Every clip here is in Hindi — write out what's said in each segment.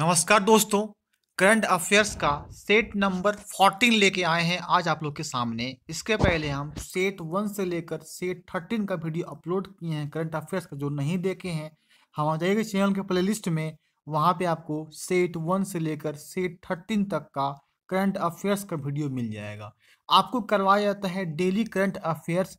नमस्कार दोस्तों करंट अफेयर्स का सेट नंबर 14 लेके आए हैं आज आप लोग के सामने इसके पहले हम सेट वन से लेकर सेट 13 का वीडियो अपलोड किए हैं करंट अफेयर्स का जो नहीं देखे हैं हम आ जाएंगे चैनल के प्लेलिस्ट में वहाँ पे आपको सेट वन से लेकर सेट 13 तक का करंट अफेयर्स का वीडियो मिल जाएगा आपको करवाया जाता है डेली करंट अफेयर्स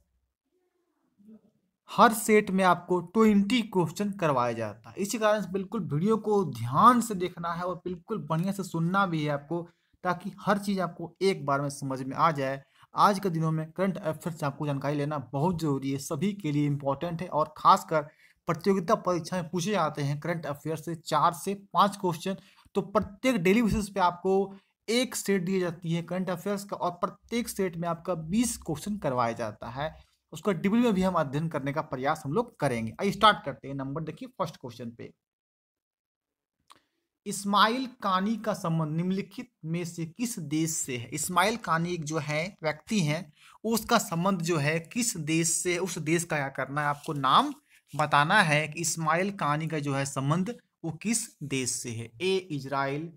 हर सेट में आपको ट्वेंटी क्वेश्चन करवाया जाता है इसी कारण बिल्कुल वीडियो को ध्यान से देखना है और बिल्कुल बढ़िया से सुनना भी है आपको ताकि हर चीज़ आपको एक बार में समझ में आ जाए आज के दिनों में करंट अफेयर्स से आपको जानकारी लेना बहुत ज़रूरी है सभी के लिए इम्पोर्टेंट है और ख़ासकर प्रतियोगिता परीक्षा में पूछे जाते हैं करंट अफेयर्स से चार से पाँच क्वेश्चन तो प्रत्येक डेली बेसिस पे आपको एक सेट दी जाती है करंट अफेयर्स का और प्रत्येक सेट में आपका बीस क्वेश्चन करवाया जाता है उसको डिबल में भी हम अध्ययन करने का प्रयास हम लोग करेंगे आई स्टार्ट करते हैं नंबर देखिए फर्स्ट क्वेश्चन पे इस्माइल कानी का संबंध निम्नलिखित में से किस देश से है इस्माइल कानी जो है व्यक्ति हैं उसका संबंध जो है किस देश से उस देश का क्या करना है आपको नाम बताना है कि इस्माइल कानी का जो है संबंध वो किस देश से है A Israel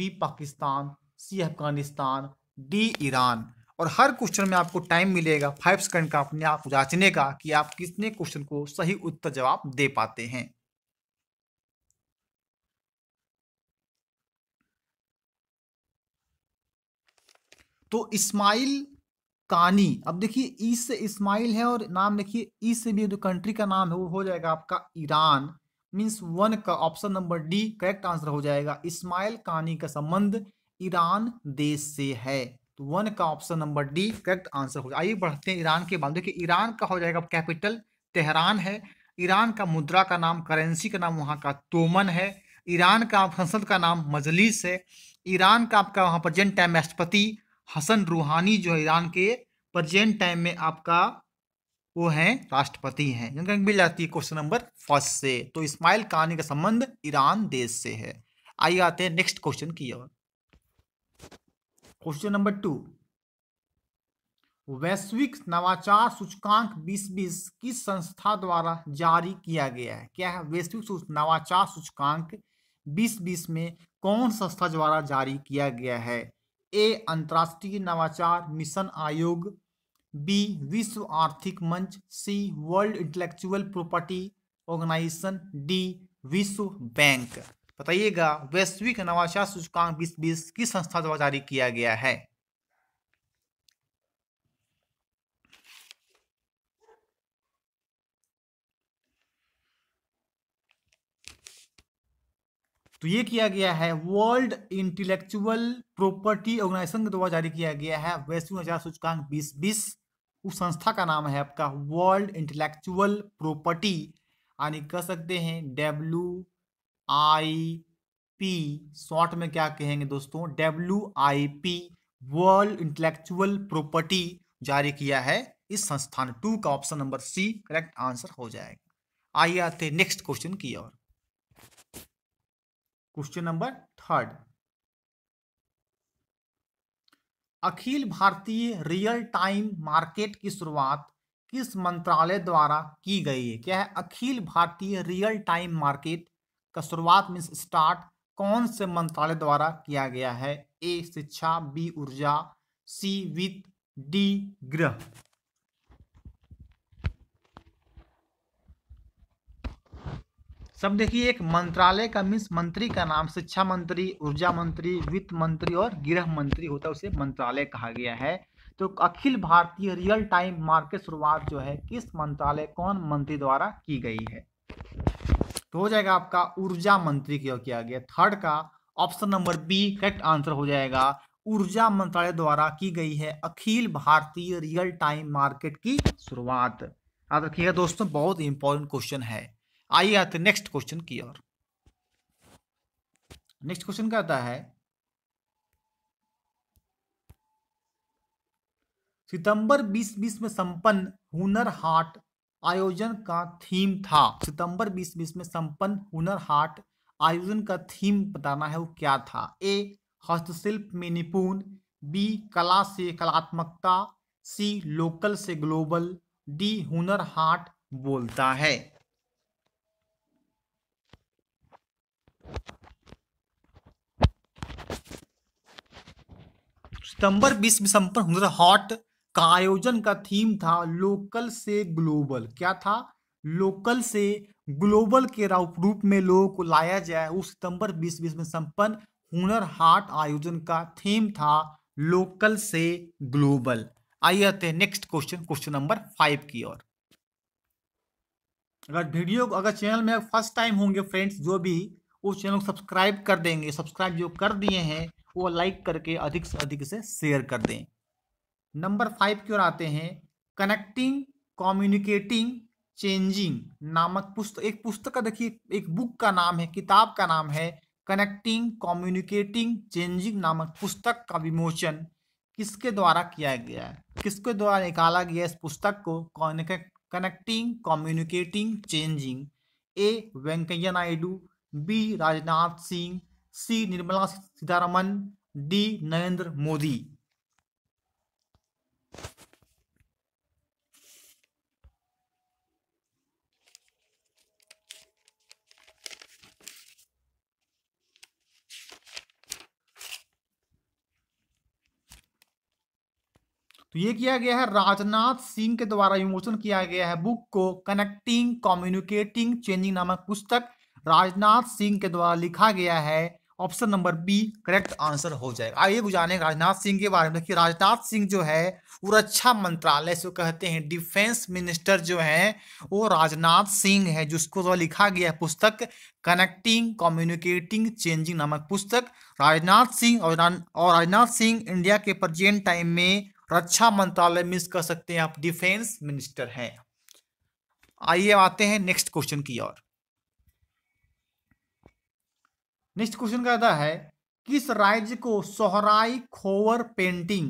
B Pakistan C Afghanistan D Iran और हर क्वेश्चन में आपको टाइम मिलेगा फाइव सेकंड का अपने आप जांचने का कि आप कितने क्वेश्चन को सही उत्तर जवाब दे पाते हैं तो इस्माइल कानी अब देखिए ई से इस्माइल है और नाम देखिए ई से भी जो कंट्री का नाम है वो हो जाएगा आपका ईरान मीन्स वन का option number D correct answer हो जाएगा इस्माइल कानी का संबंध ईरान देश से है तो वन का option number D correct answer हो आइए बढ़ते हैं ईरान के बाद देखिए ईरान का हो जाएगा कैपिटल तेहरान है ईरान का मुद्रा का नाम करेंसी का नाम वहाँ का तोमन है ईरान का संसद का नाम मजलिस है ईरान का आपका वहाँ प्रजेंट टाइम राष्ट्रपति हसन रूहानी जो है ईरान के प्रजेंट टाइम में आपका वो है राष्ट्रपति हैं जिनका मिल जाती है क्वेश्चन नंबर फर्स्ट से तो इस्माइल कहानी का संबंध ईरान देश से है आइए आते हैं नेक्स्ट क्वेश्चन की ओर क्वेश्चन नंबर टू वैश्विक नवाचार सूचकांक 2020 किस संस्था द्वारा जारी किया गया है क्या है वैश्विक नवाचार सूचकांक 2020 में कौन संस्था द्वारा जारी किया गया है ए अंतर्राष्ट्रीय नवाचार मिशन आयोग बी विश्व आर्थिक मंच C world intellectual property organization D विश्व बैंक बताइएगा वैश्विक नवाचार सूचकांक बीस बीस किस संस्था द्वारा जारी किया गया है तो ये किया गया है वर्ल्ड इंटेलेक्चुअल प्रॉपर्टी ऑर्गेनाइजेशन के द्वारा जारी किया गया है वैश्विक नवाचार सूचकांक बीस बीस उस संस्था का नाम है आपका वर्ल्ड इंटेलेक्चुअल प्रॉपर्टी यानी कह सकते हैं डब्ल्यू आई पी शॉर्ट में क्या कहेंगे दोस्तों W I P world intellectual property जारी किया है इस संस्थान टू का option number C correct answer हो जाएगा आइए आते नेक्स्ट क्वेश्चन की ओर क्वेश्चन नंबर थर्ड अखिल भारतीय रियल टाइम मार्केट की शुरुआत किस मंत्रालय द्वारा की गई है क्या है अखिल भारतीय रियल टाइम मार्केट का शुरुआत मीन्स स्टार्ट कौन से मंत्रालय द्वारा किया गया है ए शिक्षा बी ऊर्जा सी वित्त डी ग्रह सब देखिए एक मंत्रालय का मीन्स मंत्री का नाम शिक्षा मंत्री ऊर्जा मंत्री वित्त मंत्री और गृह मंत्री होता है उसे मंत्रालय कहा गया है तो अखिल भारतीय रियल टाइम मार्केट शुरुआत जो है किस मंत्रालय कौन मंत्री द्वारा की गई है तो हो जाएगा आपका ऊर्जा मंत्री क्यों किया गया थर्ड का option number B correct answer हो जाएगा ऊर्जा मंत्रालय द्वारा की गई है अखिल भारतीय रियल टाइम मार्केट की शुरुआत याद रखिएगा दोस्तों बहुत इंपॉर्टेंट क्वेश्चन है आइए आते नेक्स्ट क्वेश्चन की ओर नेक्स्ट क्वेश्चन कहता है सितंबर 2020 में संपन्न हुनर हाट आयोजन का थीम था सितंबर 2020 में संपन्न हुनर हाट आयोजन का थीम बताना है वो क्या था ए हस्तशिल्प में निपुण बी कला से कलात्मकता सी लोकल से ग्लोबल डी हुनर हाट बोलता है सितंबर बीस में संपन्न हुनर हाट का आयोजन का थीम था लोकल से ग्लोबल क्या था लोकल से ग्लोबल के रूप में लोगों को लाया जाए उस सितंबर बीस बीस में संपन्न हुनर हाट आयोजन का थीम था लोकल से ग्लोबल आइए आते हैं next question question number five की ओर अगर वीडियो अगर चैनल में फर्स्ट टाइम होंगे फ्रेंड्स जो भी उस चैनल को सब्सक्राइब कर देंगे सब्सक्राइब जो कर दिए हैं वो लाइक करके अधिक से अधिक से शेयर कर दें नंबर फाइव की ओर आते हैं कनेक्टिंग कम्युनिकेटिंग चेंजिंग नामक पुस्तक एक पुस्तक का देखिए एक बुक का नाम है किताब का नाम है कनेक्टिंग कम्युनिकेटिंग चेंजिंग नामक पुस्तक का विमोचन किसके द्वारा किया गया है किसके द्वारा निकाला गया इस पुस्तक को connecting communicating changing A Venkaiah Naidu B Rajnath Singh C Nirmala Sitharaman D Narendra Modi तो ये किया गया है राजनाथ सिंह के द्वारा विमोचन किया गया है बुक को कनेक्टिंग कम्युनिकेटिंग चेंजिंग नामक पुस्तक राजनाथ सिंह के द्वारा लिखा गया है option number B correct answer हो जाएगा आइए बुझाने राजनाथ सिंह के बारे में देखिए राजनाथ सिंह जो है वो रक्षा मंत्रालय से कहते हैं डिफेंस मिनिस्टर जो है वो राजनाथ सिंह है जिसको तो लिखा गया है पुस्तक कनेक्टिंग कम्युनिकेटिंग चेंजिंग नामक पुस्तक राजनाथ सिंह और राजनाथ सिंह इंडिया के प्रजेंट टाइम में रक्षा मंत्रालय मिस कर सकते हैं आप डिफेंस मिनिस्टर हैं आइए आते हैं नेक्स्ट क्वेश्चन की ओर नेक्स्ट क्वेश्चन कहता है किस राज्य को सोहराई खोवर पेंटिंग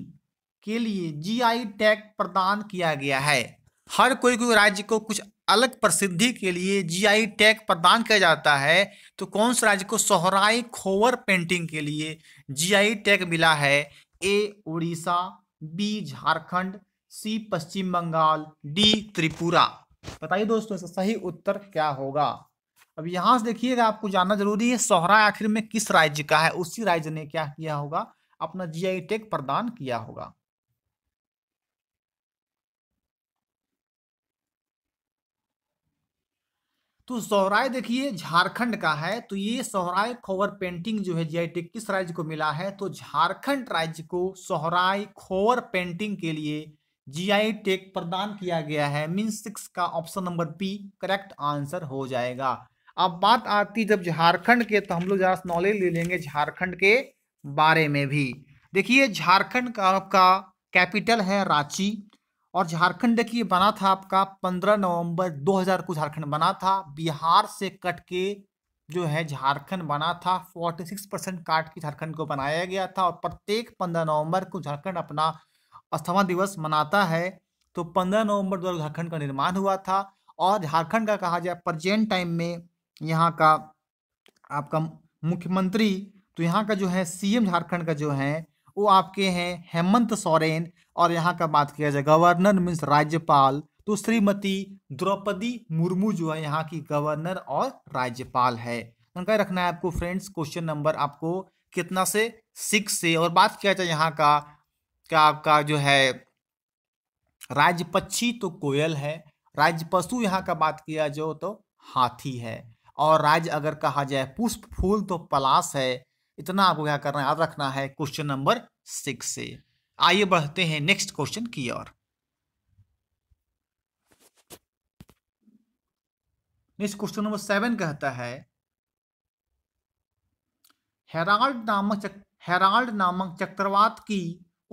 के लिए जीआई टैग प्रदान किया गया है हर कोई कोई राज्य को कुछ अलग प्रसिद्धि के लिए जीआई टैग प्रदान किया जाता है तो कौन सा राज्य को सोहराई खोवर पेंटिंग के लिए जीआई टैग मिला है A Orissa B Jharkhand C Paschim Bengal D Tripura बताइए दोस्तों इसका सही उत्तर क्या होगा अब यहां से देखिएगा आपको जानना जरूरी है सोहरा आखिर में किस राज्य का है उसी राज्य ने क्या किया होगा अपना जीआई टेक e प्रदान किया होगा तो सोहराय देखिए झारखंड का है तो ये सोहराय खोवर पेंटिंग जो है जीआई टेक e किस राज्य को मिला है तो झारखंड राज्य को सोहराय खोवर पेंटिंग के लिए जीआई टेक e प्रदान किया गया है मीन सिक्स का option number B correct answer हो जाएगा अब बात आती जब झारखंड के तो हम लोग जरा नॉलेज ले लेंगे झारखंड के बारे में भी देखिए झारखंड का आपका कैपिटल है रांची और झारखंड देखिए बना था आपका 15 नवंबर 2000 को झारखंड बना था बिहार से कट के जो है झारखंड बना था 46 परसेंट काट के झारखंड को बनाया गया था और प्रत्येक 15 नवंबर को झारखंड अपना अस्थमा दिवस मनाता है तो 15 नवंबर दो झारखंड का निर्माण हुआ था और झारखंड का कहा जाए प्रजेंट टाइम में यहाँ का आपका मुख्यमंत्री तो यहाँ का जो है सीएम झारखंड का जो है वो आपके हैं हेमंत सोरेन और यहाँ का बात किया जाए गवर्नर मीन्स राज्यपाल तो श्रीमती द्रौपदी मुर्मू जो है यहाँ की गवर्नर और राज्यपाल है उनका रखना है आपको फ्रेंड्स क्वेश्चन नंबर आपको कितना से सिक्स से और बात किया जाए यहाँ का क्या आपका जो है राज्य पक्षी तो कोयल है राज्य पशु यहाँ का बात किया जो तो हाथी है और राज्य अगर कहा जाए पुष्प फूल तो पलाश है इतना आपको क्या करना याद रखना है क्वेश्चन नंबर सिक्स से आइए बढ़ते हैं नेक्स्ट क्वेश्चन की ओर नेक्स्ट क्वेश्चन नंबर सेवन कहता है हेराल्ड नामक हेराल्ड नामक चक्रवात की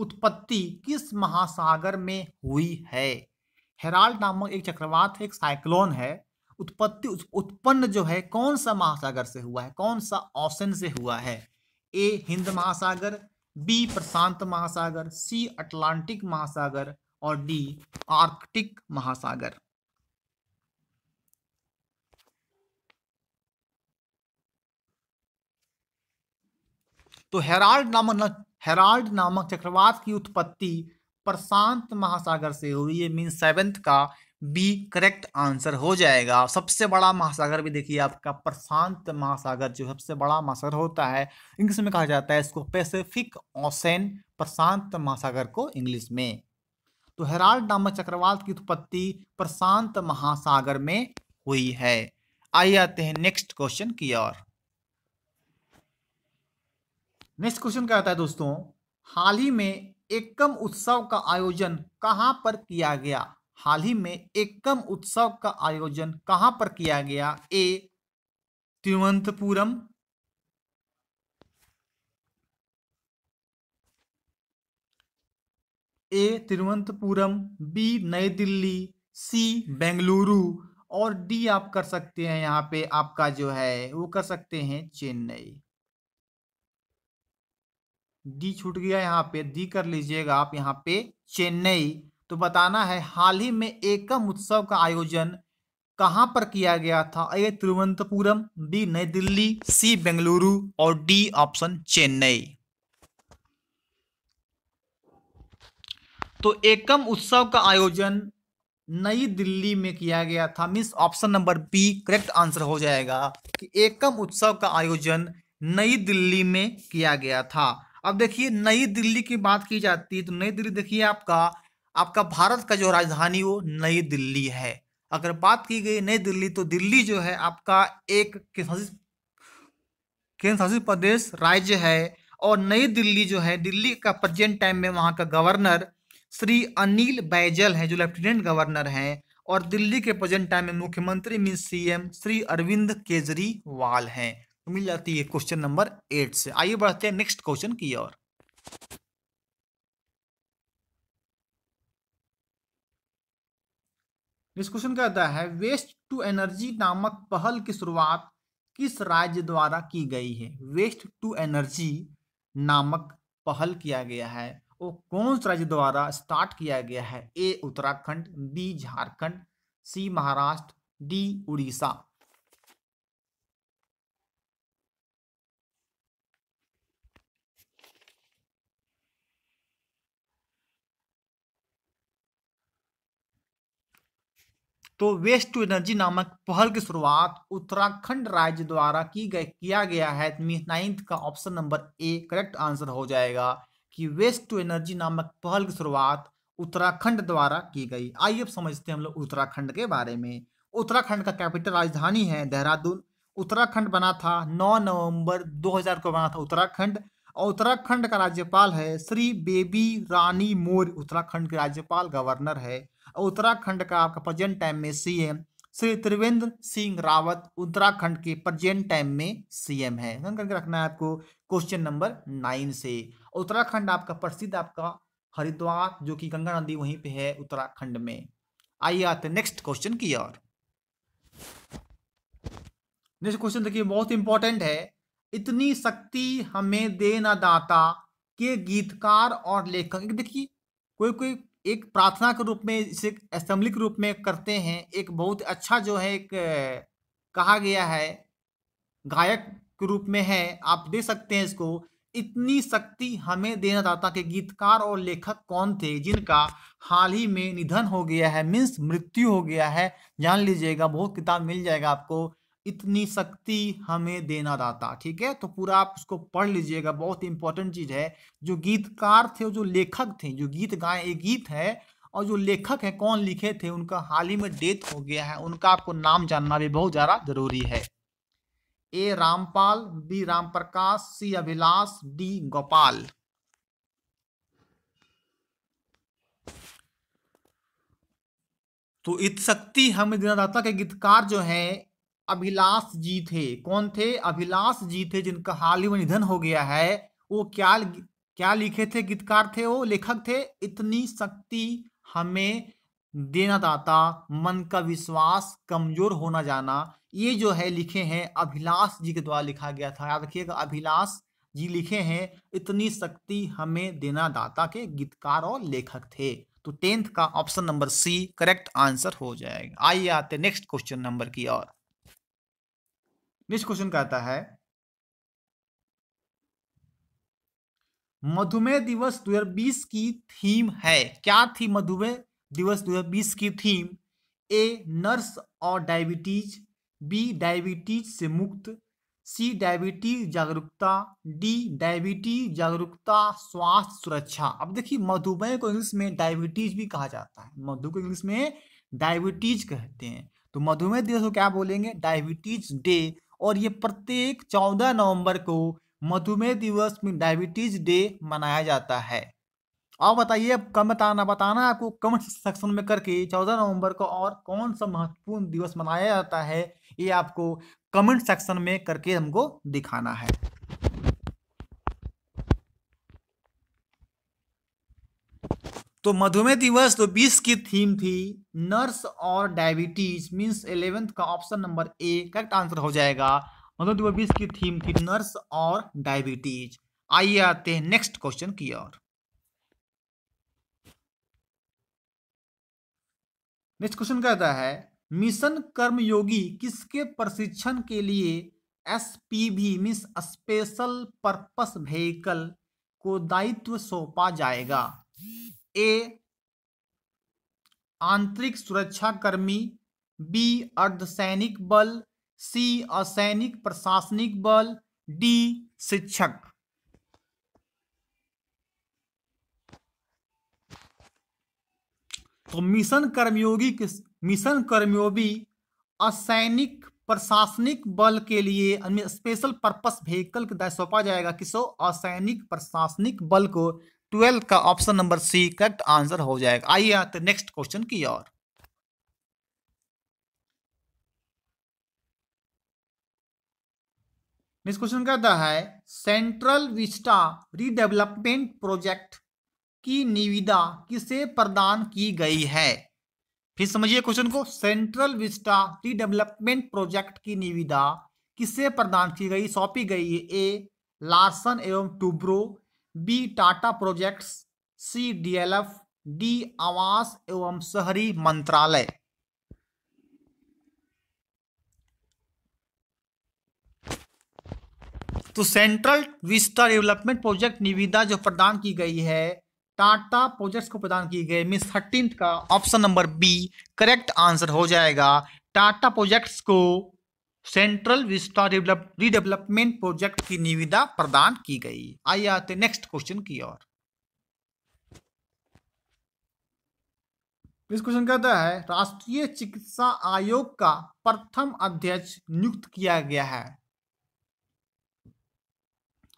उत्पत्ति किस महासागर में हुई है हेराल्ड नामक एक चक्रवात एक साइक्लोन है उत्पत्ति उत्पन्न जो है कौन सा महासागर से हुआ है कौन सा ऑप्शन से हुआ है ए हिंद महासागर बी प्रशांत महासागर सी अटलांटिक महासागर और डी आर्कटिक महासागर तो हेराल्ड नामक हेराल्ड नामक चक्रवात की उत्पत्ति प्रशांत महासागर से हुई है मीन सेवेंथ का बी करेक्ट आंसर हो जाएगा सबसे बड़ा महासागर भी देखिए आपका प्रशांत महासागर जो सबसे बड़ा महासागर होता है इंग्लिश में कहा जाता है इसको पैसिफिक ओसेन प्रशांत महासागर को इंग्लिश में तो हेराल्ड नामक चक्रवात की उत्पत्ति प्रशांत महासागर में हुई है आइए आते हैं नेक्स्ट क्वेश्चन की ओर नेक्स्ट क्वेश्चन क्या आता है दोस्तों हाल ही में एकम उत्सव का आयोजन कहां पर किया गया हाल ही में एकम उत्सव का आयोजन कहां पर किया गया A Thiruvananthapuram A Thiruvananthapuram B Nai Delhi सी बेंगलुरु और डी आप कर सकते हैं यहाँ पे आपका जो है वो कर सकते हैं चेन्नई डी छूट गया यहाँ पे डी कर लीजिएगा आप यहाँ पे चेन्नई तो बताना है हाल ही में एकम उत्सव का आयोजन कहां पर किया गया था ए तिरुवनंतपुरम बी नई दिल्ली सी बेंगलुरु और डी ऑप्शन चेन्नई तो एकम उत्सव का आयोजन नई दिल्ली में किया गया था means option number B correct answer हो जाएगा कि एकम उत्सव का आयोजन नई दिल्ली में किया गया था अब देखिए नई दिल्ली की बात की जाती है तो नई दिल्ली देखिए आपका आपका भारत का जो राजधानी वो नई दिल्ली है अगर बात की गई नई दिल्ली तो दिल्ली जो है आपका एक केंद्र शासित प्रदेश राज्य है और नई दिल्ली जो है दिल्ली का प्रेजेंट टाइम में वहाँ का गवर्नर श्री अनिल बैजल है जो लेफ्टिनेंट गवर्नर हैं और दिल्ली के प्रेजेंट टाइम में मुख्यमंत्री मीन सीएम श्री अरविंद केजरीवाल हैं मिल जाती है क्वेश्चन नंबर एट से आइए बढ़ते हैं नेक्स्ट क्वेश्चन की ओर नेक्स्ट क्वेश्चन कहता है वेस्ट टू एनर्जी नामक पहल की शुरुआत किस राज्य द्वारा की गई है वेस्ट टू एनर्जी नामक पहल किया गया है वो कौन सा राज्य द्वारा स्टार्ट किया गया है A Uttarakhand B Jharkhand C Maharashtra D Orissa तो वेस्ट टू एनर्जी नामक पहल की शुरुआत उत्तराखंड राज्य द्वारा की गई किया गया है नाइन्थ का option number A correct answer हो जाएगा कि वेस्ट टू एनर्जी नामक पहल की शुरुआत उत्तराखंड द्वारा की गई आइए अब समझते हैं हम लोग उत्तराखंड के बारे में उत्तराखंड का कैपिटल राजधानी है देहरादून उत्तराखंड बना था 9 नवंबर 2000 को बना था उत्तराखंड और उत्तराखंड का राज्यपाल है श्री बेबी रानी मोर उत्तराखंड के राज्यपाल गवर्नर है उत्तराखंड का आपका प्रेजेंट टाइम में सीएम श्री त्रिवेंद्र सिंह रावत उत्तराखंड के प्रेजेंट टाइम में सीएम है करके रखना है आपको क्वेश्चन नंबर नाइन से उत्तराखंड आपका प्रसिद्ध आपका हरिद्वार जो कि गंगा नदी वहीं पे है उत्तराखंड में आइए आते नेक्स्ट क्वेश्चन की ओर नेक्स्ट क्वेश्चन देखिए बहुत इंपॉर्टेंट है इतनी शक्ति हमें दे ना दाता के गीतकार और लेखक देखिए कोई कोई एक प्रार्थना के रूप में इसे असेंबली के रूप में करते हैं एक बहुत अच्छा जो है एक कहा गया है गायक के रूप में है आप दे सकते हैं इसको इतनी शक्ति हमें देना चाहता कि गीतकार और लेखक कौन थे जिनका हाल ही में निधन हो गया है मीन्स मृत्यु हो गया है जान लीजिएगा बहुत किताब मिल जाएगा आपको इतनी शक्ति हमें देना दाता ठीक है तो पूरा आप उसको पढ़ लीजिएगा बहुत इंपॉर्टेंट चीज है जो गीतकार थे जो लेखक थे जो गीत गाए एक गीत है और जो लेखक है कौन लिखे थे उनका हाल ही में डेथ हो गया है उनका आपको नाम जानना भी बहुत ज़्यादा जरूरी है A Rampal B Ram Prakash C Abhilash D Gopal तो इत शक्ति हमें दिनादाता के गीतकार जो है अभिलाष जी थे कौन थे अभिलाष जी थे जिनका हाल ही में निधन हो गया है वो क्या क्या लिखे थे गीतकार थे वो लेखक थे इतनी शक्ति हमें देना दाता मन का विश्वास कमजोर होना जाना ये जो है लिखे हैं अभिलाष जी के द्वारा लिखा गया था याद रखिएगा अभिलाष जी लिखे हैं इतनी शक्ति हमें देना दाता के गीतकार और लेखक थे तो टेंथ का option number C correct answer हो जाएगा आइए आते नेक्स्ट क्वेश्चन नंबर की ओर नेक्स्ट क्वेश्चन कहता है मधुमेह दिवस 2020 की थीम है क्या थी मधुमेह दिवस 2020 की थीम ए नर्स और डायबिटीज बी डायबिटीज से मुक्त सी डायबिटीज जागरूकता डी डायबिटीज जागरूकता स्वास्थ्य सुरक्षा अब देखिए मधुमेह को इंग्लिश में डायबिटीज भी कहा जाता है मधु को इंग्लिश में डायबिटीज कहते हैं तो मधुमेह दिवस को क्या बोलेंगे डायबिटीज डे और ये प्रत्येक चौदह नवंबर को मधुमेह दिवस में डायबिटीज डे मनाया जाता है और बताइए अब कम बताना बताना आपको कमेंट सेक्शन में करके चौदह नवंबर को और कौन सा महत्वपूर्ण दिवस मनाया जाता है ये आपको कमेंट सेक्शन में करके हमको दिखाना है तो मधुमेह दिवस 2020 तो की थीम थी नर्स और डायबिटीज मींस इलेवेंथ का option number A correct answer हो जाएगा मधुमेह दिवस बीस की थीम थी नर्स और डायबिटीज आइए आते हैं नेक्स्ट क्वेश्चन की ओर नेक्स्ट क्वेश्चन कहता है मिशन कर्मयोगी किसके प्रशिक्षण के लिए S P V means special purpose vehicle को दायित्व सौंपा जाएगा ए आंतरिक सुरक्षा कर्मी बी अर्धसैनिक बल सी असैनिक प्रशासनिक बल डी शिक्षक तो मिशन कर्मयोगी मिशन कर्मयोगी असैनिक प्रशासनिक बल के लिए स्पेशल पर्पस व्हीकल के तहत सौंपा जाएगा किसो असैनिक प्रशासनिक बल को ट्वेल्थ का option number C correct answer हो जाएगा आइए आते नेक्स्ट क्वेश्चन की ओर नेक्स्ट क्वेश्चन कहता है सेंट्रल विस्टा रीडेवलपमेंट प्रोजेक्ट की निविदा किसे प्रदान की गई है फिर समझिए क्वेश्चन को सेंट्रल विस्टा रीडेवलपमेंट प्रोजेक्ट की निविदा किसे प्रदान की गई सौंपी गई है ए लार्सन एवं Toubro B Tata projects C DLF D आवास एवं शहरी मंत्रालय तो सेंट्रल विस्टा डेवलपमेंट प्रोजेक्ट निविदा जो प्रदान की गई है टाटा प्रोजेक्ट्स को प्रदान की गई मीन थर्टीन का option number B correct answer हो जाएगा टाटा प्रोजेक्ट्स को Central Vista develop redevelopment project की निविदा प्रदान की गई आइए आते नेक्स्ट क्वेश्चन की ओर इस क्वेश्चन कहता है राष्ट्रीय चिकित्सा आयोग का प्रथम अध्यक्ष नियुक्त किया गया है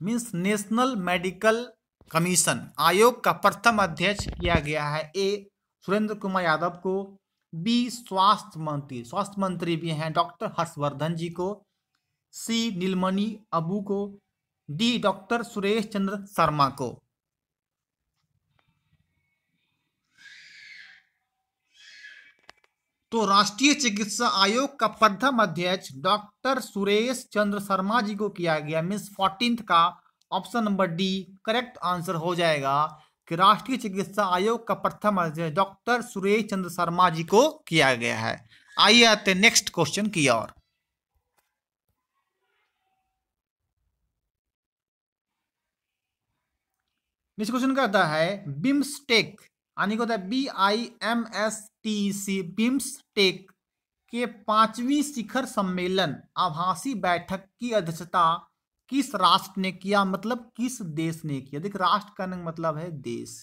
मींस नेशनल मेडिकल कमीशन आयोग का प्रथम अध्यक्ष किया गया है ए सुरेंद्र कुमार यादव को बी स्वास्थ्य मंत्री स्वास्थ्य मंत्री भी हैं डॉक्टर हर्षवर्धन जी को सी नीलमणि अबू को डी डॉक्टर सुरेश चंद्र शर्मा को तो राष्ट्रीय चिकित्सा आयोग का प्रथम अध्यक्ष डॉक्टर सुरेश चंद्र शर्मा जी को किया गया मिस फोर्टींथ का option number D correct answer हो जाएगा कि राष्ट्रीय चिकित्सा आयोग का प्रथम अध्यक्ष डॉक्टर सुरेश चंद्र शर्मा जी को किया गया है आइए आते नेक्स्ट क्वेश्चन की ओर नेक्स्ट क्वेश्चन कहता है बिम्सटेक यानी होता है B I M S T C BIMSTEC के पांचवी शिखर सम्मेलन आभासी बैठक की अध्यक्षता किस राष्ट्र ने किया मतलब किस देश ने किया देख राष्ट्र का मतलब है देश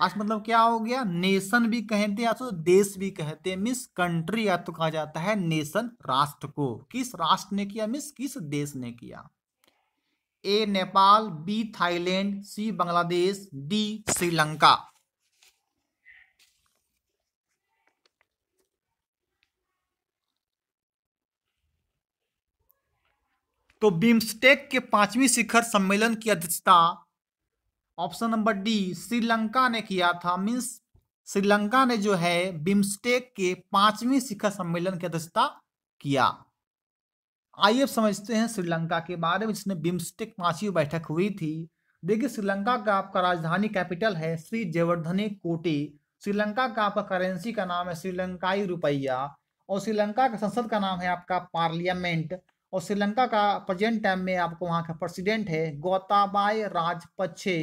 राष्ट्र मतलब क्या हो गया नेशन भी कहते हैं तो देश भी कहते हैं मिस कंट्री या तो कहा जाता है नेशन राष्ट्र को किस राष्ट्र ने किया मिस किस देश ने किया A Nepal B Thailand C Bangladesh D Sri Lanka तो बिम्स्टेक के पांचवी शिखर सम्मेलन की अध्यक्षता ऑप्शन नंबर डी श्रीलंका ने किया था मीन्स श्रीलंका ने जो है बिम्स्टेक के पांचवी शिखर सम्मेलन की अध्यक्षता किया आइए समझते हैं श्रीलंका के बारे में जिसने बिम्स्टेक पांचवी बैठक हुई थी देखिए श्रीलंका का आपका राजधानी कैपिटल है श्री जयवर्धने कोटे श्रीलंका का आपका करेंसी का नाम है श्रीलंकाई रुपया और श्रीलंका का संसद का नाम है आपका पार्लियामेंट और श्रीलंका का प्रेजेंट टाइम में आपको वहाँ का प्रेसिडेंट है गौताबाय राजपक्षे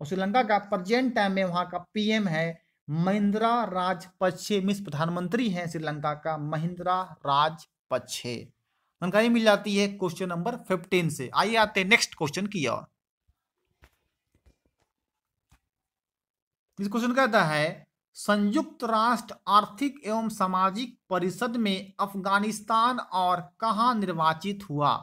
और श्रीलंका का प्रेजेंट टाइम में वहाँ का पीएम है महिंद्रा राजपक्षे मिस प्रधानमंत्री हैं श्रीलंका का महिंद्रा राजपक्षे जानकारी मिल जाती है क्वेश्चन नंबर फिफ्टीन से आइए आते हैं नेक्स्ट क्वेश्चन की ओर इस क्वेश्चन कहता है संयुक्त राष्ट्र आर्थिक एवं सामाजिक परिषद में अफगानिस्तान और कहाँ निर्वाचित हुआ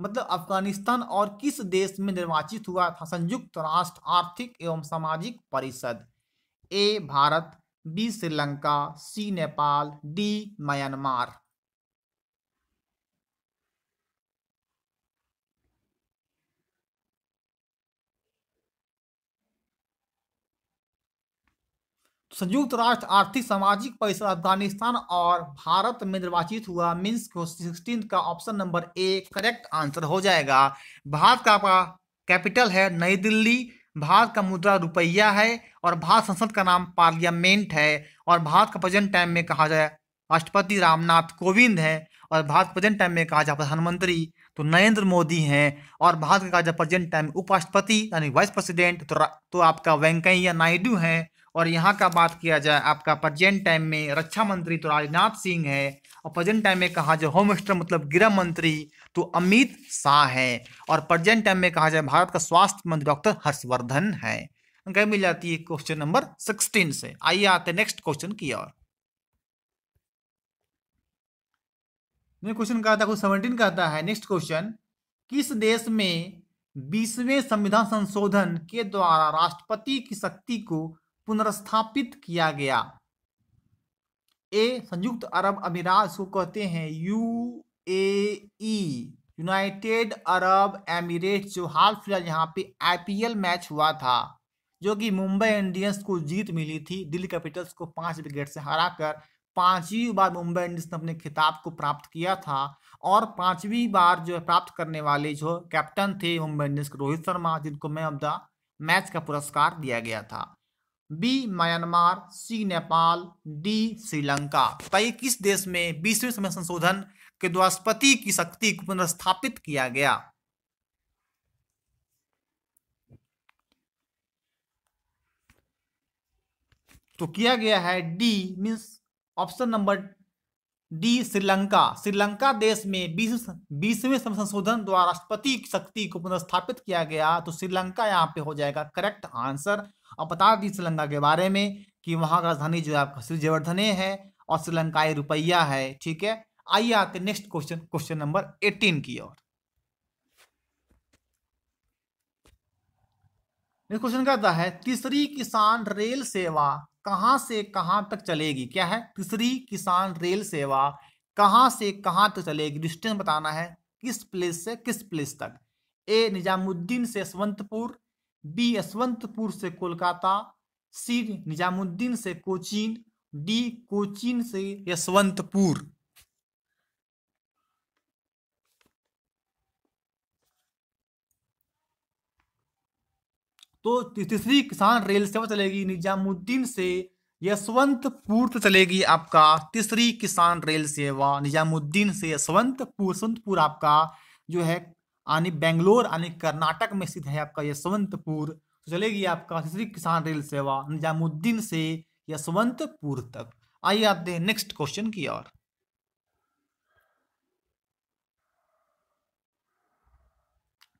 मतलब अफगानिस्तान और किस देश में निर्वाचित हुआ था संयुक्त राष्ट्र आर्थिक एवं सामाजिक परिषद A Bharat B Sri Lanka C Nepal D Myanmar संयुक्त राष्ट्र आर्थिक सामाजिक परिषद अफगानिस्तान और भारत में निर्वाचित हुआ मिन्स सिक्सटीन का option number A correct answer हो जाएगा भारत का कैपिटल है नई दिल्ली भारत का मुद्रा रुपया है और भारत संसद का नाम पार्लियामेंट है और भारत का प्रेजेंट टाइम में कहा जाए राष्ट्रपति रामनाथ कोविंद है और भारत प्रेजेंट टाइम में कहा जाए प्रधानमंत्री तो नरेंद्र मोदी हैं और भारत का कहा जाए प्रेजेंट टाइम उपराष्ट्रपति यानी वाइस प्रेसिडेंट तो, तो आपका वेंकैया नायडू हैं और यहाँ का बात किया जाए आपका प्रजेंट टाइम में रक्षा मंत्री तो राजनाथ सिंह है और प्रजेंट टाइम में कहा जाए होम मिनिस्टर मतलब गृह मंत्री तो अमित शाह है और प्रजेंट टाइम में कहा जाए भारत का स्वास्थ्य मंत्री डॉक्टर हर्षवर्धन है गए मिल जाती है क्वेश्चन नंबर सिक्सटीन से आइए आते नेक्स्ट क्वेश्चन की ओर क्वेश्चन कहा था सेवनटीन कहता है नेक्स्ट क्वेश्चन किस देश में बीसवें संविधान संशोधन के द्वारा राष्ट्रपति की शक्ति को पुनर्स्थापित किया गया ए संयुक्त अरब अमीरात को कहते हैं U A United Arab Emirates जो हाल फिलहाल यहाँ पे आईपीएल मैच हुआ था जो कि मुंबई इंडियंस को जीत मिली थी दिल्ली कैपिटल्स को पांच विकेट से हराकर पांचवी बार मुंबई इंडियंस ने अपने खिताब को प्राप्त किया था और पांचवी बार जो प्राप्त करने वाले जो कैप्टन थे मुंबई इंडियंस के रोहित शर्मा जिनको मैन ऑफ द मैच का पुरस्कार दिया गया था B Myanmar C Nepal D Sri Lanka बताइए तो किस देश में बीसवें समय संशोधन के द्वास्पति की शक्ति को पुनर्स्थापित किया गया तो किया गया है D means option number D Sri Lanka Sri Lanka देश में बीस बीसवें संशोधन द्वारा राष्ट्रपति शक्ति को पुनर्स्थापित किया गया तो श्रीलंका यहाँ पे हो जाएगा करेक्ट आंसर और बता दी श्रीलंका के बारे में कि वहां का राजधानी जो है आपका जयवर्धने है और श्रीलंकाई रुपया है ठीक है आइए आते next question question number eighteen की ओर क्वेश्चन कहता है तीसरी किसान रेल सेवा कहां से कहां तक चलेगी क्या है तीसरी किसान रेल सेवा कहां से कहां तक चलेगी डिस्टेंस बताना है किस प्लेस से किस प्लेस तक ए निजामुद्दीन से यशवंतपुर बी यशवंतपुर से कोलकाता सी निजामुद्दीन से कोचीन डी कोचीन से यशवंतपुर तो तीसरी किसान रेल सेवा चलेगी निजामुद्दीन से यशवंतपुर तो चलेगी आपका तीसरी किसान रेल सेवा निजामुद्दीन से यशवंतपुर यशवंतपुर आपका जो है यानी बेंगलोर यानी कर्नाटक में स्थित है आपका यशवंतपुर तो चलेगी आपका तीसरी किसान रेल सेवा निजामुद्दीन से यशवंतपुर तक आइए आप दें नेक्स्ट क्वेश्चन की ओर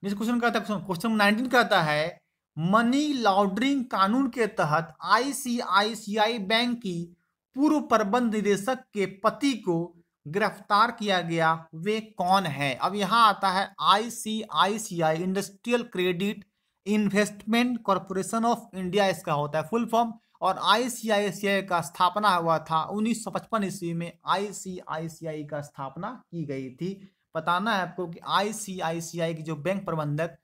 क्वेश्चन कहता है क्वेश्चन नाइनटीन कहता है मनी लॉन्ड्रिंग कानून के तहत आईसीआईसीआई बैंक की पूर्व प्रबंध निदेशक के पति को गिरफ्तार किया गया वे कौन है अब यहाँ आता है ICICI industrial credit investment corporation of India इसका होता है फुल फॉर्म और आईसीआईसीआई का स्थापना हुआ था 1955 ईस्वी में आईसीआईसीआई का स्थापना की गई थी बताना है आपको कि आईसीआईसीआई के जो बैंक प्रबंधक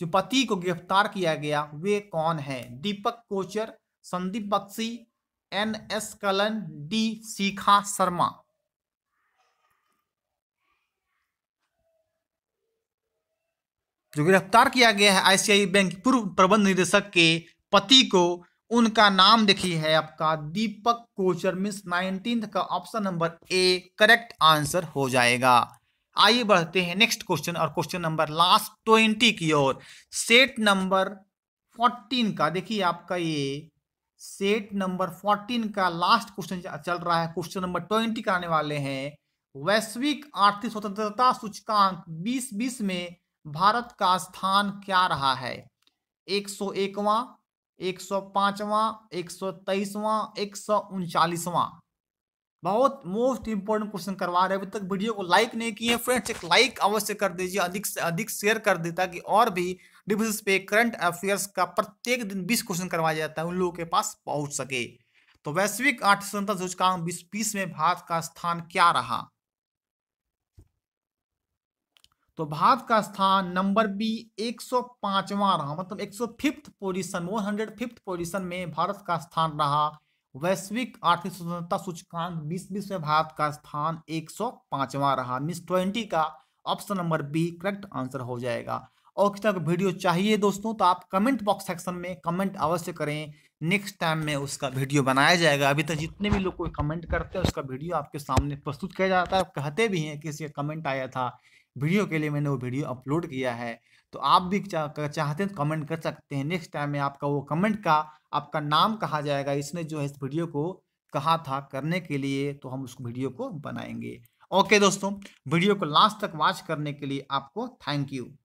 जो पति को गिरफ्तार किया गया वे कौन हैं Deepak Kochhar Sandeep Bakshi N S Kalan D Shikha Sharma जो गिरफ्तार किया गया है आईसीआई बैंक पूर्व प्रबंध निदेशक के पति को उनका नाम देखिए है आपका दीपक कोचर मिस नाइनटीन का option number A correct answer हो जाएगा आइए बढ़ते हैं नेक्स्ट क्वेश्चन और क्वेश्चन नंबर लास्ट ट्वेंटी की ओर सेट नंबर फोर्टीन का देखिए आपका ये सेट नंबर फोर्टीन का लास्ट क्वेश्चन चल रहा है क्वेश्चन नंबर ट्वेंटी का आने वाले हैं वैश्विक आर्थिक स्वतंत्रता सूचकांक 2020 में भारत का स्थान क्या रहा है एक सौ एकवा एक सौ पांचवा एक सौ तेईसवा एक सौ उनचालीसवां बहुत मोस्ट इंपॉर्टेंट क्वेश्चन करवा रहे हैं अभी तक वीडियो को लाइक नहीं किए फ्रेंड्स एक लाइक अवश्य कर दीजिए अधिक से अधिक शेयर कर दे ताकि और भी डिफेंस पे करंट अफेयर्स का प्रत्येक दिन बीस क्वेश्चन करवाया जाता है उन लोगों के पास पहुंच सके तो वैश्विक अर्थतंत्र सूचकांक बीस बीस में भारत का स्थान क्या रहा तो भारत का स्थान नंबर बी पांचवा रहा मतलब वन पोजीशन फिफ्थ पोजिशन में भारत का स्थान रहा वैश्विक आर्थिक स्वतंत्रता सूचकांक बीस बीस में भारत का स्थान एक सौ पांचवा रहा मिस ट्वेंटी का option number B correct answer हो जाएगा और किसी तरह वीडियो चाहिए दोस्तों तो आप कमेंट बॉक्स सेक्शन में कमेंट अवश्य करें नेक्स्ट टाइम में उसका वीडियो बनाया जाएगा अभी तक जितने भी लोग कोई कमेंट करते हैं उसका वीडियो आपके सामने प्रस्तुत किया जाता है कहते भी हैं कि इसका कमेंट आया था वीडियो के लिए मैंने वो वीडियो अपलोड किया है तो आप भी चाहते हैं तो कमेंट कर सकते हैं नेक्स्ट टाइम में आपका वो कमेंट का आपका नाम कहा जाएगा इसने जो है इस वीडियो को कहा था करने के लिए तो हम उस वीडियो को बनाएंगे ओके दोस्तों वीडियो को लास्ट तक वॉच करने के लिए आपको थैंक यू